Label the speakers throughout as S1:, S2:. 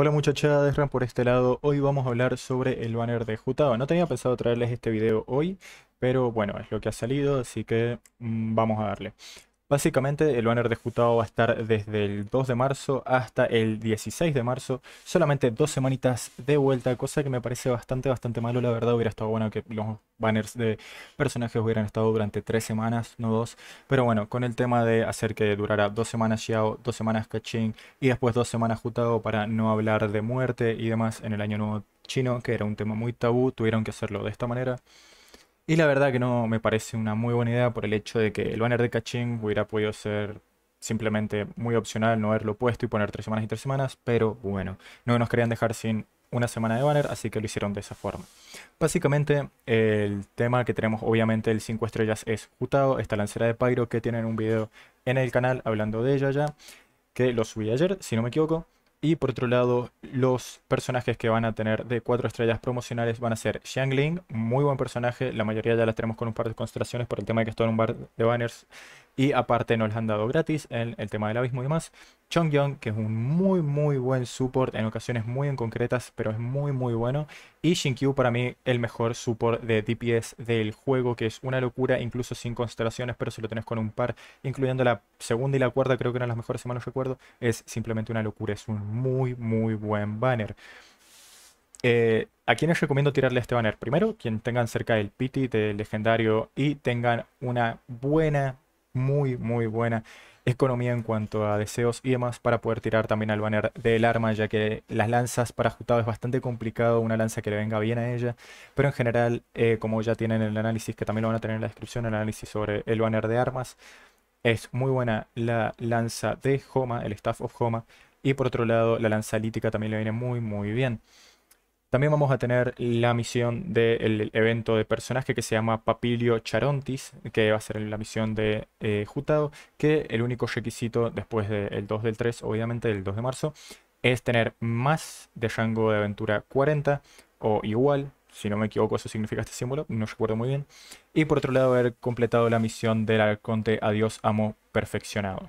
S1: Hola muchachada, Ram por este lado. Hoy vamos a hablar sobre el banner de Jutao. No tenía pensado traerles este video hoy, pero bueno, es lo que ha salido, así que mm, vamos a darle. Básicamente el banner de Jutao va a estar desde el 2 de marzo hasta el 16 de marzo, solamente dos semanitas de vuelta, cosa que me parece bastante, bastante malo, la verdad hubiera estado bueno que los banners de personajes hubieran estado durante tres semanas, no dos. Pero bueno, con el tema de hacer que durara dos semanas Xiao, dos semanas caching, y después dos semanas Jutao para no hablar de muerte y demás en el año nuevo chino, que era un tema muy tabú, tuvieron que hacerlo de esta manera. Y la verdad que no me parece una muy buena idea por el hecho de que el banner de caching hubiera podido ser simplemente muy opcional no haberlo puesto y poner tres semanas y tres semanas, pero bueno, no nos querían dejar sin una semana de banner, así que lo hicieron de esa forma. Básicamente, el tema que tenemos obviamente el 5 estrellas es Jutao, esta lancera de Pyro que tienen un video en el canal hablando de ella ya, que lo subí ayer, si no me equivoco. Y por otro lado, los personajes que van a tener de 4 estrellas promocionales van a ser Xiang Ling, muy buen personaje, la mayoría ya las tenemos con un par de constelaciones por el tema de que esto en un bar de banners y aparte nos han dado gratis en el tema del abismo y demás. Chongyun, que es un muy muy buen support, en ocasiones muy en concretas, pero es muy muy bueno. Y Shinkyu para mí el mejor support de DPS del juego, que es una locura, incluso sin constelaciones, pero si lo tenés con un par, incluyendo la segunda y la cuarta, creo que eran las mejores, si mal no recuerdo, es simplemente una locura, es un muy muy buen banner. Eh, ¿A ¿A quiénes recomiendo tirarle este banner? Primero, quien tengan cerca el Pity del legendario y tengan una buena muy, muy buena economía en cuanto a deseos y demás para poder tirar también al banner del arma, ya que las lanzas para Jutado es bastante complicado, una lanza que le venga bien a ella, pero en general, eh, como ya tienen el análisis, que también lo van a tener en la descripción, el análisis sobre el banner de armas, es muy buena la lanza de Homa, el Staff of Homa, y por otro lado la lanza lítica también le viene muy muy bien. También vamos a tener la misión del evento de personaje que se llama Papilio Charontis, que va a ser la misión de eh, Jutado, que el único requisito después del 2 del 3, obviamente del 2 de marzo, es tener más de rango de aventura 40 o igual, si no me equivoco eso significa este símbolo, no recuerdo muy bien. Y por otro lado haber completado la misión del Arconte Adiós Amo Perfeccionado.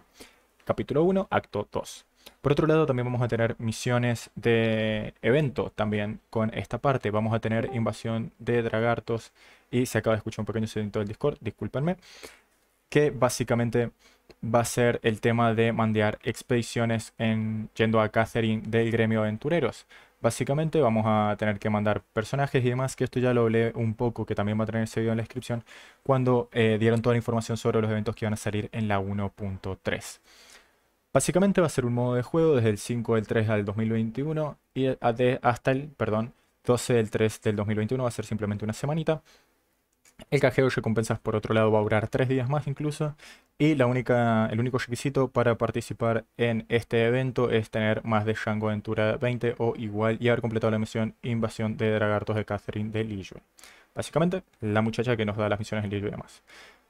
S1: Capítulo 1, acto 2. Por otro lado, también vamos a tener misiones de evento también con esta parte. Vamos a tener invasión de dragartos y se acaba de escuchar un pequeño sonido del Discord, discúlpenme, que básicamente va a ser el tema de mandear expediciones en, yendo a Catherine del gremio aventureros. Básicamente vamos a tener que mandar personajes y demás, que esto ya lo hablé un poco, que también va a tener ese video en la descripción, cuando eh, dieron toda la información sobre los eventos que van a salir en la 1.3. Básicamente va a ser un modo de juego desde el 5 del 3 al 2021 y eh, hasta el, perdón, 12 del 3 del 2021 va a ser simplemente una semanita. El cajeo de recompensas por otro lado va a durar 3 días más incluso y la única, el único requisito para participar en este evento es tener más de Django Aventura 20 o igual y haber completado la misión Invasión de Dragartos de Catherine de lillo Básicamente, la muchacha que nos da las misiones en Liyue y demás.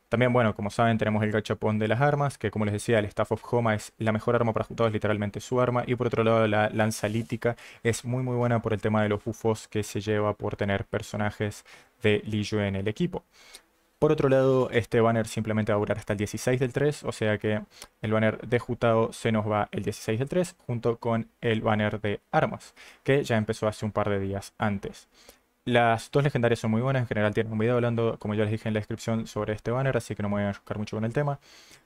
S1: También, bueno, como saben, tenemos el gachapón de las armas, que como les decía, el Staff of Homa es la mejor arma para es literalmente su arma. Y por otro lado, la lanza lítica es muy muy buena por el tema de los bufos que se lleva por tener personajes de lillo en el equipo. Por otro lado, este banner simplemente va a durar hasta el 16 del 3, o sea que el banner de jutado se nos va el 16 del 3 junto con el banner de armas, que ya empezó hace un par de días antes. Las dos legendarias son muy buenas, en general tienen un video hablando, como ya les dije en la descripción, sobre este banner, así que no me voy a enfocar mucho con el tema.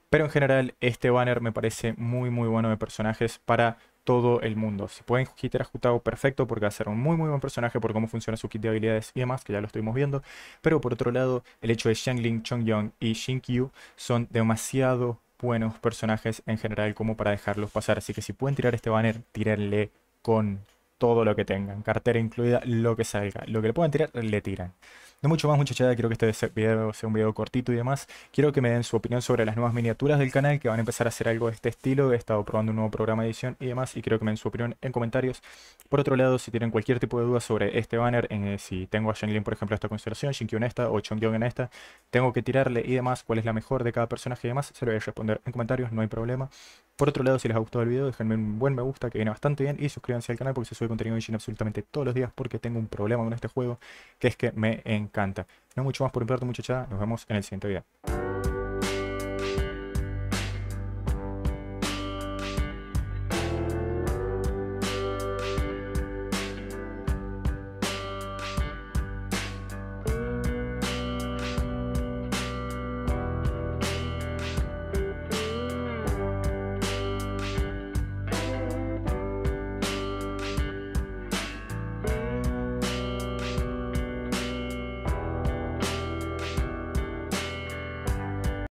S1: Pero en general, este banner me parece muy muy bueno de personajes para todo el mundo. Si pueden quitar ajustado perfecto, porque va a ser un muy muy buen personaje por cómo funciona su kit de habilidades y demás, que ya lo estuvimos viendo. Pero por otro lado, el hecho de Xiangling, Chongyong y Xingqiu son demasiado buenos personajes en general como para dejarlos pasar. Así que si pueden tirar este banner, tírenle con todo lo que tengan, cartera incluida, lo que salga. Lo que le puedan tirar, le tiran. No mucho más muchachada, quiero que este video sea un video cortito y demás. Quiero que me den su opinión sobre las nuevas miniaturas del canal, que van a empezar a hacer algo de este estilo. He estado probando un nuevo programa de edición y demás, y quiero que me den su opinión en comentarios. Por otro lado, si tienen cualquier tipo de duda sobre este banner, eh, si tengo a Shenlin, por ejemplo, esta consideración Shinkyu en esta, o Chongyong en esta, tengo que tirarle y demás, cuál es la mejor de cada personaje y demás, se lo voy a responder en comentarios, no hay problema. Por otro lado, si les ha gustado el video, déjenme un buen me gusta, que viene bastante bien, y suscríbanse al canal porque se sube contenido de Shin absolutamente todos los días, porque tengo un problema con este juego, que es que me encanta. No mucho más por mi parte, muchachada. Nos vemos en el siguiente video.